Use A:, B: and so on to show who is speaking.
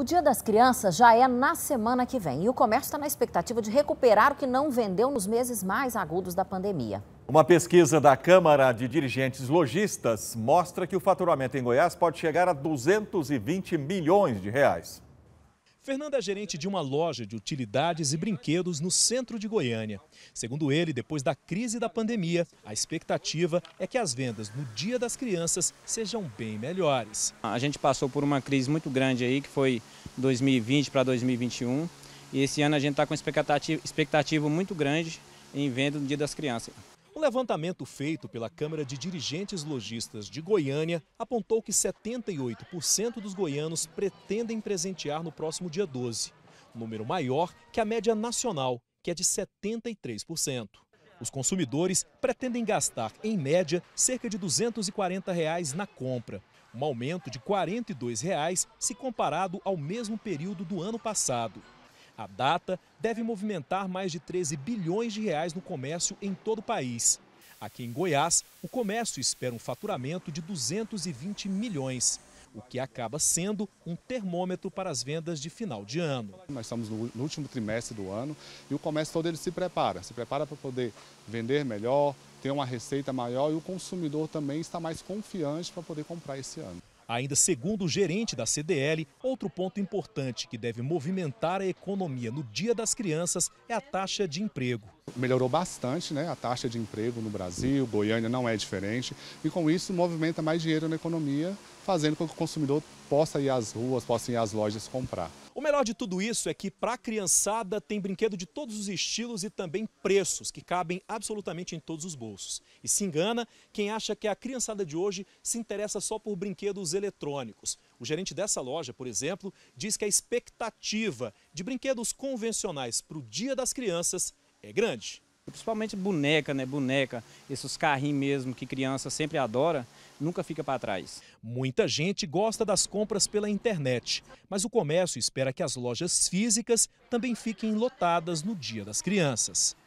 A: O Dia das Crianças já é na semana que vem e o comércio está na expectativa de recuperar o que não vendeu nos meses mais agudos da pandemia. Uma pesquisa da Câmara de Dirigentes Logistas mostra que o faturamento em Goiás pode chegar a 220 milhões de reais. Fernando é gerente de uma loja de utilidades e brinquedos no centro de Goiânia. Segundo ele, depois da crise da pandemia, a expectativa é que as vendas no Dia das Crianças sejam bem melhores.
B: A gente passou por uma crise muito grande aí, que foi 2020 para 2021. E esse ano a gente está com expectativa, expectativa muito
A: grande em venda no Dia das Crianças. Um levantamento feito pela Câmara de Dirigentes Logistas de Goiânia apontou que 78% dos goianos pretendem presentear no próximo dia 12, número maior que a média nacional, que é de 73%. Os consumidores pretendem gastar, em média, cerca de R$ 240 reais na compra, um aumento de R$ 42 reais se comparado ao mesmo período do ano passado. A data deve movimentar mais de 13 bilhões de reais no comércio em todo o país. Aqui em Goiás, o comércio espera um faturamento de 220 milhões, o que acaba sendo um termômetro para
C: as vendas de final de ano. Nós estamos no, último trimestre do ano e o comércio todo ele se prepara, se prepara para poder vender melhor, ter uma receita maior e o consumidor também está mais confiante para poder comprar esse ano. Ainda segundo o gerente da CDL, outro ponto importante que deve movimentar a economia no Dia das Crianças é a taxa de emprego. Melhorou bastante né, a taxa de emprego no Brasil, Goiânia não é diferente, e com isso movimenta mais dinheiro na economia, fazendo com que o consumidor possa ir às ruas, possa ir às lojas comprar
A: melhor de tudo isso é que para a criançada tem brinquedo de todos os estilos e também preços que cabem absolutamente em todos os bolsos. E se engana quem acha que a criançada de hoje se interessa só por brinquedos eletrônicos. O gerente dessa loja, por exemplo, diz que a expectativa de brinquedos convencionais para o Dia das Crianças é
B: grande principalmente boneca, né? Boneca, esses carrinhos mesmo que criança sempre adora,
A: nunca fica para trás. Muita gente gosta das compras pela internet, mas o comércio espera que as lojas físicas também fiquem lotadas no Dia das Crianças.